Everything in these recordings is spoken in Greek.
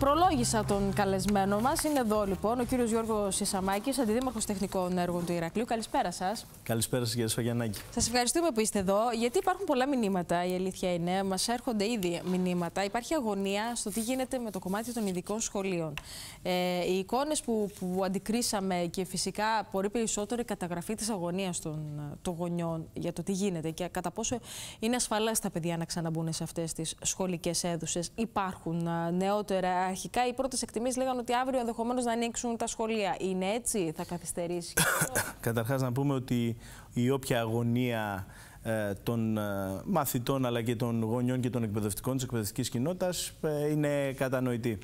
Προλόγησα τον καλεσμένο μας. Είναι εδώ λοιπόν ο κύριος Γιώργος Ισαμάκης, αντιδήμαρχος τεχνικών έργων του Ηρακλείου. Καλησπέρα σας. Καλησπέρα σας, κύριε Σφαγιανάκη. Σας ευχαριστούμε που είστε εδώ, γιατί υπάρχουν πολλά μηνύματα, η αλήθεια είναι. Μας έρχονται ήδη μηνύματα. Υπάρχει αγωνία στο τι γίνεται με το κομμάτι των ειδικών σχολείων. Ε, οι εικόνες που, που αντικρίσαμε και φυσικά πολύ περισσότερο η καταγραφή της αγωνίας των, γονιών για το τι γίνεται και κατά πόσο είναι ασφαλές τα παιδιά να ξαναμπούν σε αυτές τις σχολικές αίθουσες. Υπάρχουν ε, νεότερα αρχικά οι πρώτες εκτιμήσεις λέγαν ότι αύριο ενδεχομένως να ανοίξουν τα σχολεία. Είναι έτσι, θα καθυστερήσει. Καταρχάς, να πούμε ότι η όποια αγωνία ε, των ε, μαθητών αλλά και των γονιών και των εκπαιδευτικών της εκπαιδευτικής κοινότητας ε, είναι κατανοητή.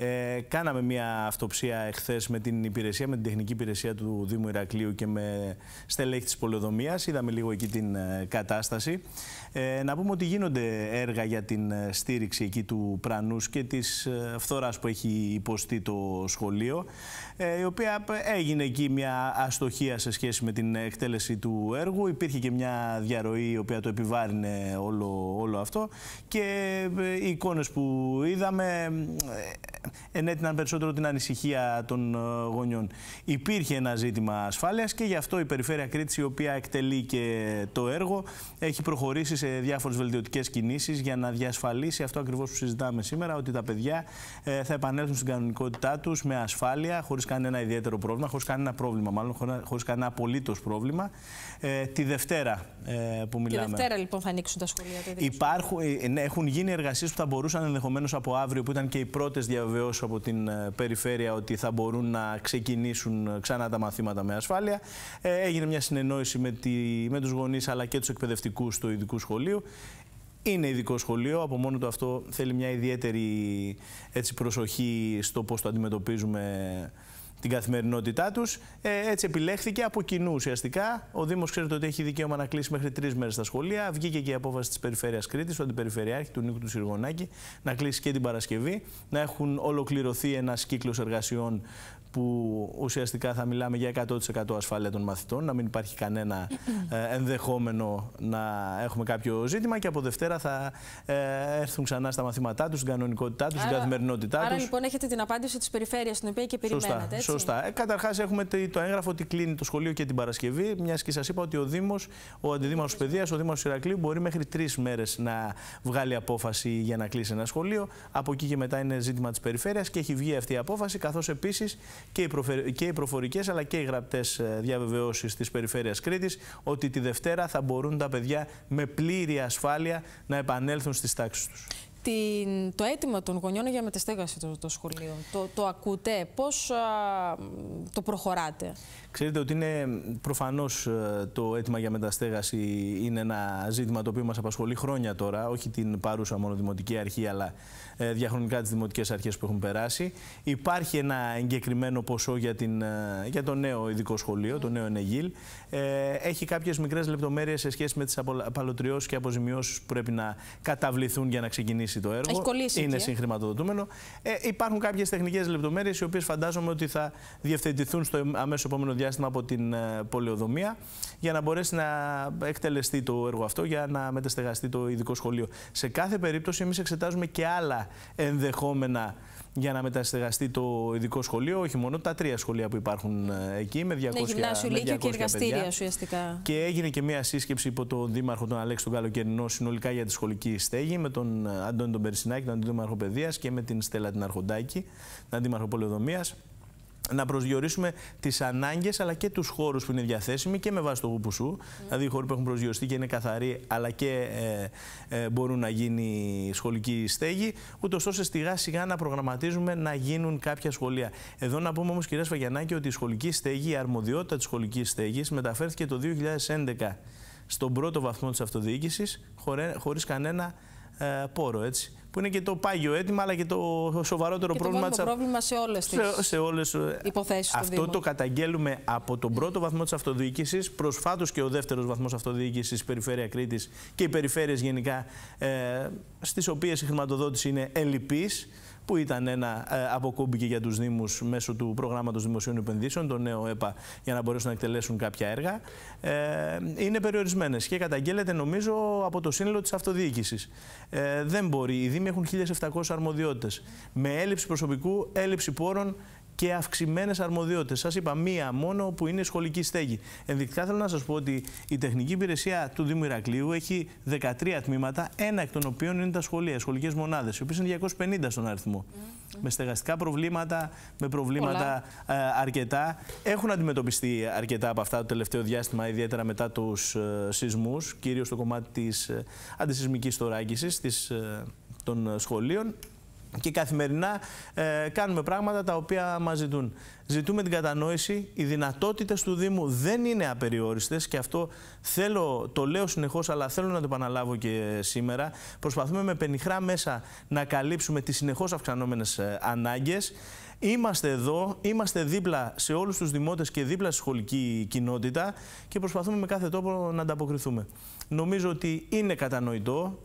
Ε, κάναμε μια αυτοψία εχθές με την υπηρεσία, με την τεχνική υπηρεσία του Δήμου Ηρακλείου και με στελέχη της πολεοδομίας. Είδαμε λίγο εκεί την ε, κατάσταση. Ε, να πούμε ότι γίνονται έργα για την στήριξη εκεί του πρανούς και της φθοράς που έχει υποστεί το σχολείο, η οποία έγινε εκεί μια αστοχία σε σχέση με την εκτέλεση του έργου. Υπήρχε και μια διαρροή η οποία το επιβάρυνε όλο, όλο αυτό και οι εικόνες που είδαμε ενέτειναν ναι, περισσότερο την ανησυχία των ε, γονιών. Υπήρχε ένα ζήτημα ασφάλειας και γι' αυτό η Περιφέρεια Κρήτης, η οποία εκτελεί και το έργο, έχει προχωρήσει σε διάφορες βελτιωτικές κινήσεις για να διασφαλίσει αυτό ακριβώς που συζητάμε σήμερα, ότι τα παιδιά ε, θα επανέλθουν στην κανονικότητά τους με ασφάλεια, χωρίς κανένα ιδιαίτερο πρόβλημα, χωρίς κανένα πρόβλημα μάλλον, χωρίς κανένα απολύτως πρόβλημα. Ε, τη Δευτέρα που μιλάμε. Τη Δευτέρα λοιπόν θα ανοίξουν τα σχολεία. Υπάρχουν, ναι, έχουν γίνει εργασίες που θα μπορούσαν ενδεχομένως από αύριο, που ήταν και οι πρώτες διαβεβαιώσεις επιβεβαιώσω από την ε, περιφέρεια ότι θα μπορούν να ξεκινήσουν ε, ξανά τα μαθήματα με ασφάλεια. Ε, έγινε μια συνεννόηση με, τη, με τους γονείς αλλά και τους εκπαιδευτικούς του ειδικού σχολείου. Είναι ειδικό σχολείο, από μόνο του αυτό θέλει μια ιδιαίτερη έτσι, προσοχή στο πώς το αντιμετωπίζουμε την καθημερινότητά τους. Ε, έτσι επιλέχθηκε από κοινού ουσιαστικά. Ο Δήμος ξέρετε ότι έχει δικαίωμα να κλείσει μέχρι τρεις μέρες τα σχολεία. Βγήκε και η απόφαση της Περιφέρειας Κρήτης, του Αντιπεριφερειάρχη, του Νίκου του Σιργονάκη, να κλείσει και την Παρασκευή. Να έχουν ολοκληρωθεί ένας κύκλος εργασιών που ουσιαστικά θα μιλάμε για 100% ασφάλεια των μαθητών, να μην υπάρχει κανένα ε, ενδεχόμενο να έχουμε κάποιο ζήτημα και από Δευτέρα θα ε, έρθουν ξανά στα μαθήματά τους, στην κανονικότητά τους, στην καθημερινότητά τους Άρα λοιπόν έχετε την απάντηση της περιφέρειας στην οποία και περιμένετε. Σωστά. σωστά. Ε, Καταρχάς έχουμε το έγγραφο ότι κλείνει το σχολείο και την Παρασκευή, μιας και σας είπα ότι ο Δήμος, ο Αντιδήμαρχος Παιδείας, ο Δήμος Ηρακλείου μπορεί μέχρι τρεις μέρες να βγάλει απόφαση για να κλείσει ένα σχολείο. Από εκεί και μετά είναι ζήτημα της περιφέρειας και έχει βγει αυτή η απόφαση, καθώς επίσης και οι, προφορικές αλλά και οι γραπτές ε, διαβεβαιώσεις της Περιφέρειας Κρήτης ότι τη Δευτέρα θα μπορούν τα παιδιά με πλήρη ασφάλεια να επανέλθουν στις τάξεις τους την, το αίτημα των γονιών για μεταστέγαση το, το σχολείο. Το, το ακούτε, πώς το προχωράτε. Ξέρετε ότι είναι προφανώς ε, το αίτημα για μεταστέγαση είναι ένα ζήτημα το οποίο μας απασχολεί χρόνια τώρα, όχι την παρούσα μόνο δημοτική αρχή, αλλά ε, διαχρονικά τις δημοτικές αρχές που έχουν περάσει. Υπάρχει ένα εγκεκριμένο ποσό για, την, ε, για το νέο ειδικό σχολείο, το νέο ΕΝΕΓΙΛ. έχει κάποιες μικρές λεπτομέρειες σε σχέση με τις απαλωτριώσεις και αποζημιώσεις που πρέπει να καταβληθούν για να ξεκινήσει το έργο. είναι ε. συγχρηματοδοτούμενο. Ε, υπάρχουν κάποιες τεχνικές λεπτομέρειες, οι οποίες φαντάζομαι ότι θα διευθετηθούν στο αμέσως επόμενο διάστημα από την ε, πολεοδομία, για να μπορέσει να εκτελεστεί το έργο αυτό, για να μεταστεγαστεί το ειδικό σχολείο. Σε κάθε περίπτωση, εμείς εξετάζουμε και άλλα ενδεχόμενα για να μεταστεγαστεί το ειδικό σχολείο, όχι μόνο τα τρία σχολεία που υπάρχουν ε, εκεί με 200 ναι, γυμνάσιο, Λύκειο και εργαστήρια ουσιαστικά. Και έγινε και μία σύσκεψη υπό τον Δήμαρχο τον Αλέξη τον Καλοκαιρινό συνολικά για τη σχολική στέγη με τον ε, Αντώνη τον Περσινάκη, τον Αντιδήμαρχο Παιδείας και με την Στέλλα την Αρχοντάκη, τον Αντίδημαρχο Πολεοδομίας να προσδιορίσουμε τις ανάγκες αλλά και τους χώρους που είναι διαθέσιμοι και με βάση το γουπουσού. Ναι. Δηλαδή, οι χώροι που έχουν προσδιοριστεί και είναι καθαροί, αλλά και ε, ε, μπορούν να γίνει σχολική στέγη, ούτως ώστε σιγά σιγά να προγραμματίζουμε να γίνουν κάποια σχολεία. Εδώ να πούμε όμως, κυρία Σφαγιανάκη, ότι η σχολική στέγη, η αρμοδιότητα της σχολικής στέγης μεταφέρθηκε το 2011 στον πρώτο βαθμό της αυτοδιοίκησης, χωρίς κανένα ε, πόρο. Έτσι που είναι και το πάγιο αίτημα, αλλά και το σοβαρότερο και πρόβλημα. Το πρόβλημα σε όλες τις σε, σε ε, υποθέσεις. Αυτό το καταγγέλουμε από τον πρώτο βαθμό της αυτοδιοίκησης. Προσφάτως και ο δεύτερος βαθμός αυτοδιοίκησης, Περιφέρεια Κρήτης και οι περιφέρειες γενικά, ε, στις οποίες η χρηματοδότηση είναι ελλειπής που ήταν ένα ε, και για τους Δήμους μέσω του προγράμματος δημοσίων επενδύσεων, το νέο ΕΠΑ, για να μπορέσουν να εκτελέσουν κάποια έργα. Ε, είναι περιορισμένες και καταγγέλλεται νομίζω από το σύνολο της αυτοδιοίκησης. Ε, δεν μπορεί. Οι Δήμοι έχουν 1.700 αρμοδιότητες. Με έλλειψη προσωπικού, έλλειψη πόρων, και αυξημένες αρμοδιότητες. Σας είπα μία μόνο που είναι σχολική στέγη. Ενδεικτικά θέλω να σας πω ότι η τεχνική υπηρεσία του Δήμου Ηρακλείου έχει 13 τμήματα, ένα εκ των οποίων είναι τα σχολεία, σχολικές μονάδες, οι οποίες είναι 250 στον αριθμό. Με στεγαστικά προβλήματα, με προβλήματα ε, αρκετά. Έχουν αντιμετωπιστεί αρκετά από αυτά το τελευταίο διάστημα, ιδιαίτερα μετά τους ε, σεισμούς, κυρίως στο κομμάτι της ε, αντισυσμικής θωράκισης ε, των ε, σχολείων και καθημερινά ε, κάνουμε πράγματα τα οποία μας ζητούν. Ζητούμε την κατανόηση, οι δυνατότητες του Δήμου δεν είναι απεριόριστες και αυτό θέλω, το λέω συνεχώς αλλά θέλω να το επαναλάβω και σήμερα. Προσπαθούμε με πενιχρά μέσα να καλύψουμε τις συνεχώς αυξανόμενες ε, ανάγκες. Είμαστε εδώ, είμαστε δίπλα σε όλους τους δημότες και δίπλα στη σχολική κοινότητα και προσπαθούμε με κάθε τόπο να ανταποκριθούμε. Νομίζω ότι είναι κατανοητό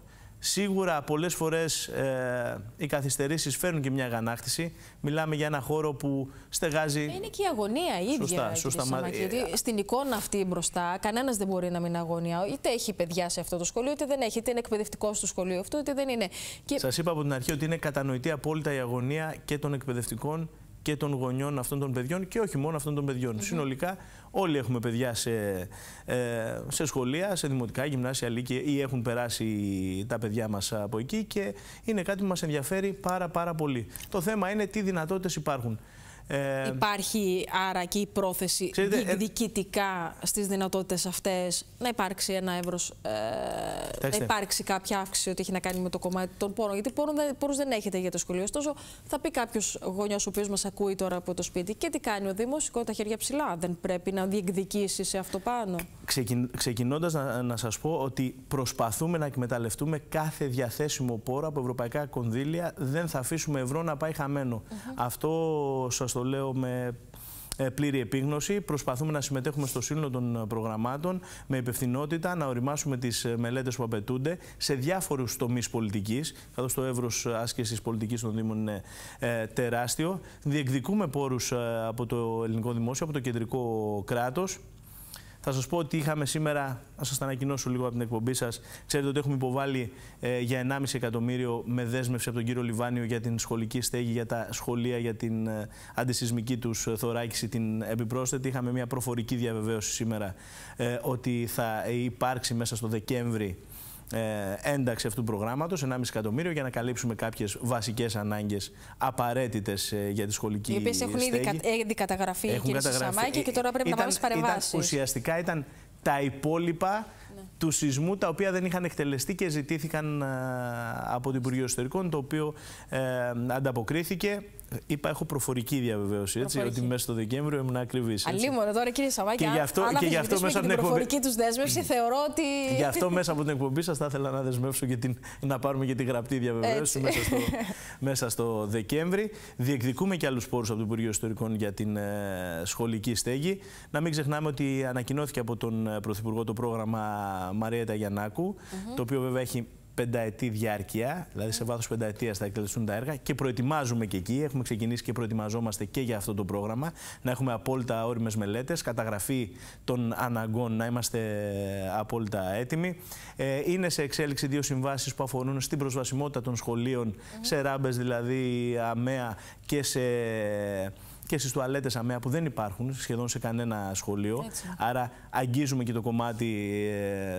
Σίγουρα πολλές φορές ε, οι καθυστερήσεις φέρνουν και μια γανάκτηση. Μιλάμε για ένα χώρο που στεγάζει. Ε, είναι και η αγωνία η ίδια. Σωστά, σωστά. Ε, γιατί στην εικόνα αυτή μπροστά, κανένας δεν μπορεί να μην αγωνία. Είτε έχει παιδιά σε αυτό το σχολείο, είτε δεν έχει. Είτε είναι εκπαιδευτικός στο σχολείο αυτό, είτε δεν είναι. Και... Σας είπα από την αρχή ότι είναι κατανοητή απόλυτα η αγωνία και των εκπαιδευτικών και των γονιών αυτών των παιδιών και όχι μόνο αυτών των παιδιών. Συνολικά όλοι έχουμε παιδιά σε, ε, σε σχολεία, σε δημοτικά, γυμνάσια, λύκη ή έχουν περάσει τα παιδιά μας από εκεί και είναι κάτι που μας ενδιαφέρει πάρα πάρα πολύ. Το θέμα είναι τι δυνατότητες υπάρχουν. Ε, Υπάρχει άρα και η πρόθεση ξέρετε, διεκδικητικά ε... στις δυνατότητες αυτές να υπάρξει ένα εύρος, ε, να υπάρξει κάποια αύξηση ότι έχει να κάνει με το κομμάτι των πόρων. Γιατί πόρων, πόρους δεν έχετε για το σχολείο. Ωστόσο θα πει κάποιος γονιός ο οποίος μας ακούει τώρα από το σπίτι και τι κάνει ο Δήμος, σηκώνει τα χέρια ψηλά. Δεν πρέπει να διεκδικήσει σε αυτό πάνω. Ξεκιν, ξεκινώντας να, να σας πω ότι προσπαθούμε να εκμεταλλευτούμε κάθε διαθέσιμο πόρο από ευρωπαϊκά κονδύλια. Δεν θα αφήσουμε ευρώ να πάει χαμένο. Αυτό σας το λέω με ε, πλήρη επίγνωση. Προσπαθούμε να συμμετέχουμε στο σύνολο των προγραμμάτων με υπευθυνότητα, να οριμάσουμε τις ε, μελέτες που απαιτούνται σε διάφορους τομείς πολιτικής, καθώς το εύρος άσκησης πολιτικής των Δήμων είναι ε, τεράστιο. Διεκδικούμε πόρους από το ελληνικό δημόσιο, από το κεντρικό κράτος. Θα σας πω ότι είχαμε σήμερα, να σας τα ανακοινώσω λίγο από την εκπομπή σας. Ξέρετε ότι έχουμε υποβάλει ε, για 1,5 εκατομμύριο με δέσμευση από τον κύριο Λιβάνιο για την σχολική στέγη, για τα σχολεία, για την ε, αντισυσμική τους ε, θωράκιση, την επιπρόσθετη. Είχαμε μια προφορική διαβεβαίωση σήμερα ε, ότι θα υπάρξει μέσα στο Δεκέμβρη ε, ένταξη αυτού του προγράμματος, 1,5 εκατομμύριο για να καλύψουμε κάποιες βασικές ανάγκες απαραίτητες ε, για τη σχολική Οι οποίες έχουν ήδη, ε, καταγραφεί, κύριε Σαμάκη, και τώρα πρέπει να πάμε στις παρεμβάσεις. ουσιαστικά ήταν τα υπόλοιπα ναι. του σεισμού, τα οποία δεν είχαν εκτελεστεί και ζητήθηκαν ε, από το Υπουργείο Εσωτερικών, το οποίο ε, ανταποκρίθηκε. Είπα, έχω προφορική διαβεβαίωση, έτσι, ότι μέσα στο Δεκέμβριο ήμουν ακριβής. Αλλήμον, τώρα κύριε Σαβάκη, και γι' αυτό, και γι αυτό μέσα την προφορική τους δέσμευση, θεωρώ ότι. Γι' αυτό μέσα από την εκπομπή σας θα ήθελα να δεσμεύσω και την, να πάρουμε και τη γραπτή διαβεβαίωση μέσα στο, μέσα στο Δεκέμβρη. Διεκδικούμε και άλλους πόρους από το Υπουργείο Ιστορικών για την ε, σχολική στέγη. Να μην ξεχνάμε ότι ανακοινώθηκε από τον Πρωθυπουργό το πρόγραμμα Μαρία Ταγιαννάκου, mm το οποίο βέβαια έχει πενταετή διάρκεια, δηλαδή σε βάθος πενταετίας θα εκτελεστούν τα έργα και προετοιμάζουμε και εκεί, έχουμε ξεκινήσει και προετοιμαζόμαστε και για αυτό το πρόγραμμα, να έχουμε απόλυτα όριμες μελέτες, καταγραφή των αναγκών, να είμαστε απόλυτα έτοιμοι. Ε, είναι σε εξέλιξη δύο συμβάσεις που αφορούν στην προσβασιμότητα των σχολείων, σε ράμπες δηλαδή αμαία και σε και στις τουαλέτες ΑΜΕΑ που δεν υπάρχουν σχεδόν σε κανένα σχολείο. Άρα αγγίζουμε και το κομμάτι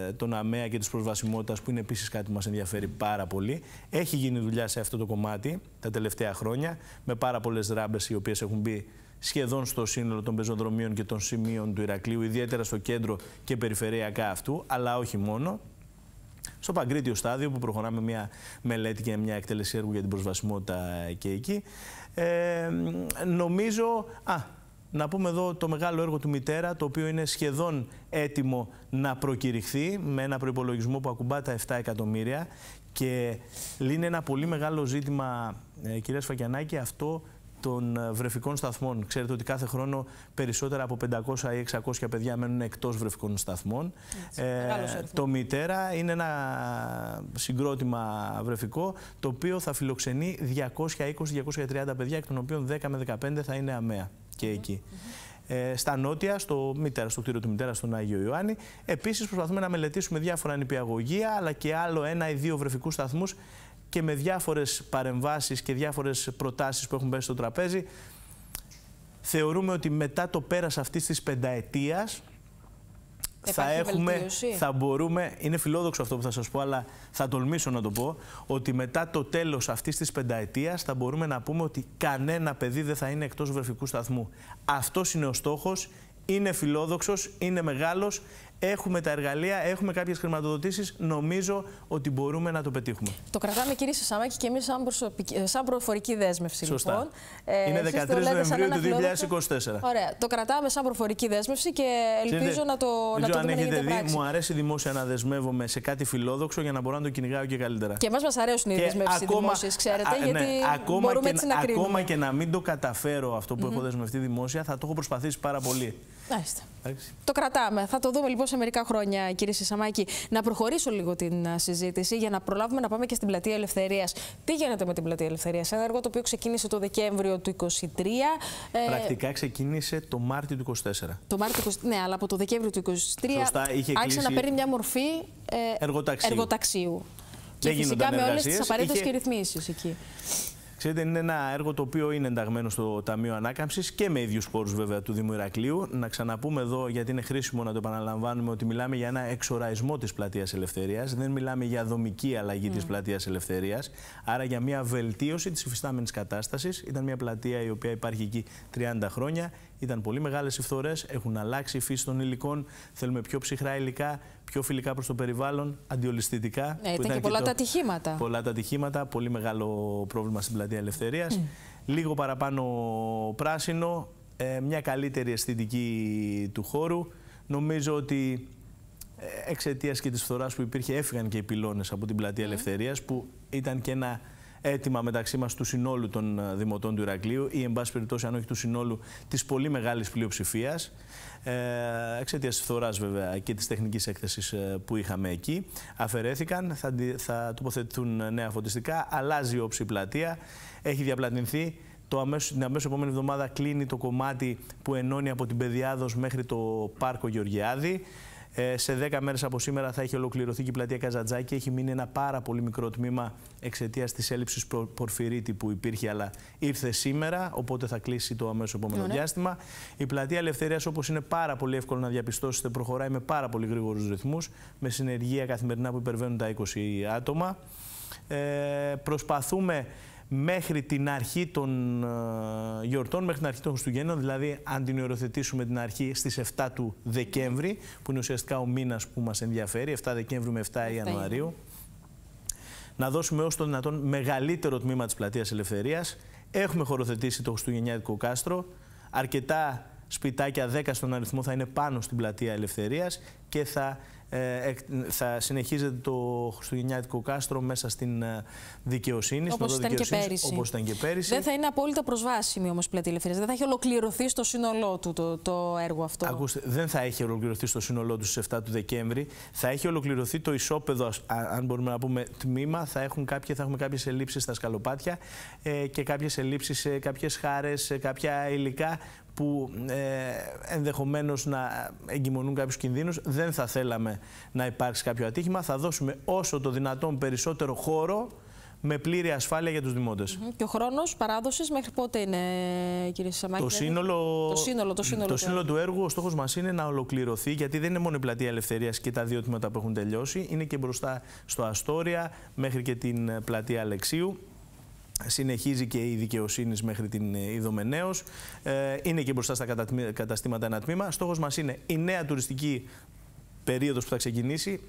ε, των ΑΜΕΑ και της προσβασιμότητας που είναι επίσης κάτι που μας ενδιαφέρει πάρα πολύ. Έχει γίνει δουλειά σε αυτό το κομμάτι τα τελευταία χρόνια με πάρα πολλές ράμπες οι οποίες έχουν μπει σχεδόν στο σύνολο των πεζοδρομίων και των σημείων του Ηρακλείου, ιδιαίτερα στο κέντρο και περιφερειακά αυτού, αλλά όχι μόνο στο Παγκρίτιο στάδιο που προχωράμε μια μελέτη και μια εκτέλεση έργου για την προσβασιμότητα και εκεί. Ε, νομίζω, α, να πούμε εδώ το μεγάλο έργο του Μητέρα, το οποίο είναι σχεδόν έτοιμο να προκηρυχθεί με ένα προϋπολογισμό που ακουμπά τα 7 εκατομμύρια και λύνει ένα πολύ μεγάλο ζήτημα, ε, κυρία Σφακιανάκη, αυτό των ε, βρεφικών σταθμών. Ξέρετε ότι κάθε χρόνο περισσότερα από 500 ή 600 παιδιά μένουν εκτός βρεφικών σταθμών. Ε, το Μητέρα είναι ένα συγκρότημα βρεφικό το οποίο θα φιλοξενεί 220-230 παιδιά εκ των οποίων 10 με 15 θα είναι αμαία και εκεί. Ε, στα νότια, στο, μητέρα, στο κτίριο του μητέρα στον Άγιο Ιωάννη. Επίσης, προσπαθούμε να μελετήσουμε διάφορα νηπιαγωγεία, αλλά και άλλο ένα ή δύο βρεφικούς σταθμούς και με διάφορες παρεμβάσεις και διάφορες προτάσεις που έχουν πέσει στο τραπέζι. Θεωρούμε ότι μετά το πέρας αυτής της πενταετίας, θα έχουμε, θα μπορούμε, είναι φιλόδοξο αυτό που θα σας πω, αλλά θα τολμήσω να το πω, ότι μετά το τέλος αυτής της πενταετίας θα μπορούμε να πούμε ότι κανένα παιδί δεν θα είναι εκτός βρεφικού σταθμού. Αυτός είναι ο στόχος, είναι φιλόδοξος, είναι μεγάλος. Έχουμε τα εργαλεία, έχουμε κάποιες χρηματοδοτήσεις. Νομίζω ότι μπορούμε να το πετύχουμε. Το κρατάμε, κύριε Σασαμάκη, και εμείς σαν, προφορική δέσμευση. Λοιπόν. Σωστά. Λοιπόν. Είναι 13 Νοεμβρίου του 2024. Ωραία. Το κρατάμε σαν προφορική δέσμευση και ελπίζω να το να το αν έχετε δει, πράξη. μου αρέσει δημόσια να δεσμεύομαι σε κάτι φιλόδοξο για να μπορώ να το κυνηγάω και καλύτερα. Και εμάς μας αρέσουν οι δεσμεύσει δημόσιες, ξέρετε, γιατί ναι, να Ακόμα και να μην το καταφέρω αυτό που έχω δεσμευτεί δημόσια, θα το έχω προσπαθήσει πάρα πολύ. Μάλιστα. Το κρατάμε. Θα το δούμε λοιπόν σε μερικά χρόνια, κύριε Σισαμάκη. Να προχωρήσω λίγο την συζήτηση για να προλάβουμε να πάμε και στην Πλατεία Ελευθερίας. Τι γίνεται με την Πλατεία Ελευθερίας, ένα έργο το οποίο ξεκίνησε το Δεκέμβριο του 2023. Ε, Πρακτικά ξεκίνησε το Μάρτιο του 2024. Το Μάρτιο του ναι, αλλά από το Δεκέμβριο του 2023 άρχισε να παίρνει μια μορφή ε, εργοταξίου. εργοταξίου. Και φυσικά με όλες τις απαραίτητε και ρυθμίσεις εκεί. Ξέρετε, είναι ένα έργο το οποίο είναι ενταγμένο στο Ταμείο Ανάκαμψης και με ίδιους πόρους βέβαια του Δήμου Ηρακλείου. Να ξαναπούμε εδώ, γιατί είναι χρήσιμο να το επαναλαμβάνουμε, ότι μιλάμε για ένα εξοραϊσμό της Πλατείας Ελευθερίας. Δεν μιλάμε για δομική αλλαγή mm. της ναι. Πλατείας Ελευθερίας. Άρα για μια βελτίωση της υφιστάμενης κατάστασης. Ήταν μια πλατεία η οποία υπάρχει εκεί 30 χρόνια. Ήταν πολύ μεγάλες οι φθορές, έχουν αλλάξει η φύση των υλικών. Θέλουμε πιο ψυχρά υλικά, πιο φιλικά προς το περιβάλλον, αντιολισθητικά. Ναι, και, και το... τα ατυχήματα. Πολλά τα ατυχήματα, πολύ μεγάλο πρόβλημα στην πλατεία πολιτεία ελευθερίας. Λίγο παραπάνω πράσινο, ε, μια καλύτερη αισθητική του χώρου. Νομίζω ότι ε, εξαιτίας και της φθοράς που υπήρχε, έφυγαν και οι πυλώνες από την πλατεία mm. Ναι. ελευθερίας, που ήταν και ένα Έτοιμα μεταξύ μας του συνόλου των ε, δημοτών του Ηρακλείου ή, εν πάση περιπτώσει, αν όχι του συνόλου της πολύ μεγάλης πλειοψηφίας. Ε, Εξαιτίας της φθοράς, βέβαια, και της τεχνικής έκθεσης ε, που είχαμε εκεί. Αφαιρέθηκαν, θα, θα τοποθετηθούν ε, νέα φωτιστικά. Αλλάζει η όψη πλατεία. Έχει διαπλατηνθεί το αμέσως, την αμέσως επόμενη εβδομάδα κλείνει το κομμάτι που ενώνει από την Πεδιάδος μέχρι το Πάρκο Γεωργιάδη. Ε, σε 10 μέρες από σήμερα θα έχει ολοκληρωθεί και η πλατεία Καζατζάκη. Έχει μείνει ένα πάρα πολύ μικρό τμήμα εξαιτίας της έλλειψης πορφυρίτη που υπήρχε, αλλά ήρθε σήμερα. Οπότε θα κλείσει το αμέσως επόμενο ναι, ναι. διάστημα. Η πλατεία Ελευθερίας, όπως είναι πάρα πολύ εύκολο να διαπιστώσετε, προχωράει με πάρα πολύ γρήγορους ρυθμούς, με συνεργεία καθημερινά που υπερβαίνουν τα 20 άτομα. Ε, προσπαθούμε μέχρι την αρχή των ε, γιορτών, μέχρι την αρχή των Χριστουγέννων, δηλαδή αν την οριοθετήσουμε την αρχή στις 7 του Δεκέμβρη, που είναι ουσιαστικά ο μήνας που μας ενδιαφέρει, 7 Δεκέμβρη με 7 Ιανουαρίου, να δώσουμε όσο το δυνατόν μεγαλύτερο τμήμα της Πλατείας Ελευθερίας. Έχουμε χωροθετήσει το Χριστουγεννιάτικο κάστρο, αρκετά σπιτάκια 10 στον αριθμό θα είναι πάνω στην πλατεία Ελευθερίας και θα, ε, θα συνεχίζεται το Χριστουγεννιάτικο κάστρο μέσα στην ε, δικαιοσύνη. Όπως ήταν, ήταν και πέρυσι. Δεν θα είναι απόλυτα προσβάσιμη όμως η πλατεία Ελευθερίας. Δεν θα έχει ολοκληρωθεί στο σύνολό του το, το έργο αυτό. Ακούστε, δεν θα έχει ολοκληρωθεί στο σύνολό του στις 7 του Δεκέμβρη. Θα έχει ολοκληρωθεί το ισόπεδο, αν μπορούμε να πούμε τμήμα. Θα, έχουν κάποιες, θα έχουμε κάποιες ελλείψεις στα σκαλοπάτια ε, και κάποιες ελλείψεις σε κάποιες χάρες, σε κάποια υλικά που ε, ενδεχομένως να εγκυμονούν κάποιους κινδύνους. Δεν θα θέλαμε να υπάρξει κάποιο ατύχημα. Θα δώσουμε όσο το δυνατόν περισσότερο χώρο με πλήρη ασφάλεια για τους δημότες. Και ο χρόνος παράδοσης μέχρι πότε είναι, κύριε Σαμάκη. Το δηλαδή, σύνολο, το σύνολο, το σύνολο, το σύνολο του έργου, ο στόχος μας είναι να ολοκληρωθεί, γιατί δεν είναι μόνο η Πλατεία Ελευθερίας και τα δύο τμήματα που έχουν τελειώσει, είναι και μπροστά στο Αστόρια, μέχρι και την Πλατεία Αλεξίου. Συνεχίζει και η δικαιοσύνης μέχρι την ε, Ιδωμενέω. Ε, είναι και μπροστά στα καταστήματα ένα τμήμα. Στόχος μας είναι η νέα τουριστική περίοδος που θα ξεκινήσει,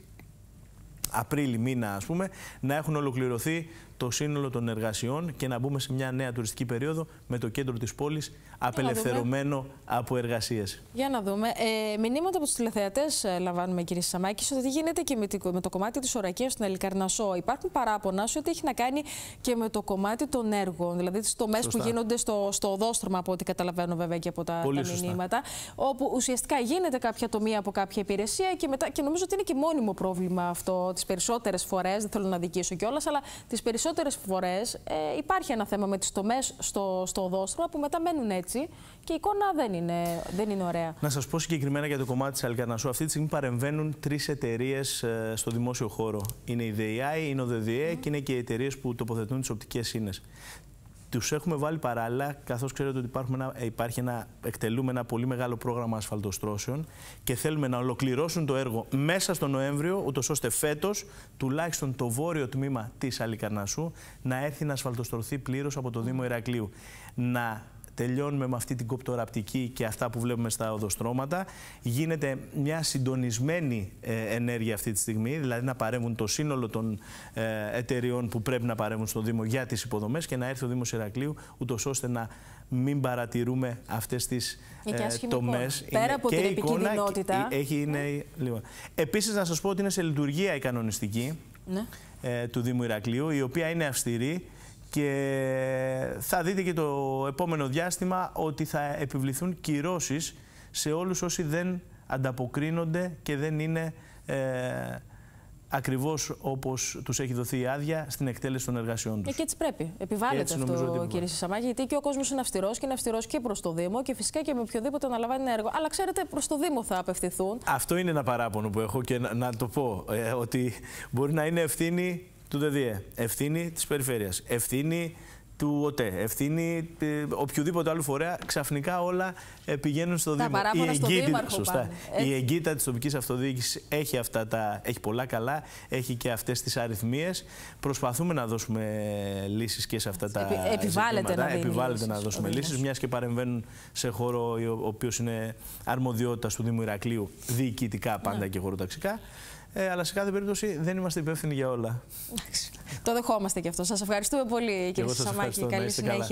Απρίλη μήνα, ας πούμε, να έχουν ολοκληρωθεί το σύνολο των εργασιών και να μπούμε σε μια νέα τουριστική περίοδο με το κέντρο της πόλης απελευθερωμένο από εργασίες. Για να δούμε. Ε, μηνύματα από τους τηλεθεατές ε, λαμβάνουμε κύριε Σαμάκης ότι γίνεται και με το κομμάτι της ορακίας στην Ελικαρνασό. Υπάρχουν παράπονα σε ότι έχει να κάνει και με το κομμάτι των έργων, δηλαδή τις τομές που γίνονται στο, στο οδόστρωμα από ό,τι καταλαβαίνω βέβαια και από τα, μηνύματα, όπου ουσιαστικά γίνεται κάποια τομή από κάποια υπηρεσία και, μετά, και νομίζω ότι είναι και μόνιμο πρόβλημα αυτό τις περισσότερες φορές, δεν θέλω να δικήσω κιόλας, αλλά τις περισσότερες περισσότερες φορές ε, υπάρχει ένα θέμα με τις τομές στο, στο που μετά μένουν έτσι και η εικόνα δεν είναι, δεν είναι ωραία. Να σας πω συγκεκριμένα για το κομμάτι της Αλκαρνασού. Αυτή τη στιγμή παρεμβαίνουν τρεις εταιρείες ε, στο δημόσιο χώρο. Είναι η ΔΕΙΑΙ, είναι ο ΔΕΔΙΕ και είναι και οι εταιρείες που τοποθετούν τις οπτικές ίνε τους έχουμε βάλει παράλληλα, καθώς ξέρετε ότι υπάρχει ένα, εκτελούμε ένα πολύ μεγάλο πρόγραμμα ασφαλτοστρώσεων και θέλουμε να ολοκληρώσουν το έργο μέσα στο Νοέμβριο, ούτως ώστε φέτος, τουλάχιστον το βόρειο τμήμα της Αλικαρνασού να έρθει να ασφαλτοστρωθεί πλήρως από το Δήμο Ηρακλείου. Να τελειώνουμε με αυτή την κοπτοραπτική και αυτά που βλέπουμε στα οδοστρώματα. Γίνεται μια συντονισμένη ε, ενέργεια αυτή τη στιγμή, δηλαδή να παρέμβουν το σύνολο των ε, εταιριών που πρέπει να παρέμβουν στο Δήμο για τις υποδομές και να έρθει ο Δήμος Ηρακλείου, ούτως ώστε να μην παρατηρούμε αυτές τις ε, τομές. Πέρα από και την επικίνδυνοτητα. Έχει, ναι. Επίσης να σας πω ότι είναι σε λειτουργία η κανονιστική ναι. του Δήμου Ηρακλείου, η οποία είναι αυστηρή και θα δείτε και το επόμενο διάστημα ότι θα επιβληθούν κυρώσεις σε όλους όσοι δεν ανταποκρίνονται και δεν είναι ε, ακριβώς όπως τους έχει δοθεί η άδεια στην εκτέλεση των εργασιών τους. Ε, και έτσι πρέπει. Επιβάλλεται έτσι αυτό, κύριε Σισαμάκη, γιατί και ο κόσμος είναι αυστηρός και είναι αυστηρός και προς το Δήμο και φυσικά και με οποιοδήποτε αναλαμβάνει ένα έργο. Αλλά ξέρετε, προς το Δήμο θα απευθυνθούν. Αυτό είναι ένα παράπονο που έχω και να, το πω, ε, ότι μπορεί να είναι ευθύνη του ΔΔΕ, ευθύνη της περιφέρειας, ευθύνη του ΟΤΕ, ευθύνη ε, οποιοδήποτε άλλου φορέα, ξαφνικά όλα ε, πηγαίνουν στο Δήμο. η εγκύτη, σωστά, Η εγκύτητα της τοπικής αυτοδιοίκησης έχει, αυτά τα, έχει πολλά καλά, έχει και αυτές τις αριθμίες. Προσπαθούμε να δώσουμε λύσεις και σε αυτά τα Επι, επιβάλλεται Να επιβάλλεται να δώσουμε λύσει. Μιας και παρεμβαίνουν σε χώρο ο οποίος είναι αρμοδιότητας του Δήμου Ηρακλείου, διοικητικά πάντα ναι. και χωροταξικά. Ε, αλλά σε κάθε περίπτωση δεν είμαστε υπεύθυνοι για όλα. Το δεχόμαστε και αυτό. Σας ευχαριστούμε πολύ κύριε Σαμάκη. Καλή συνέχεια.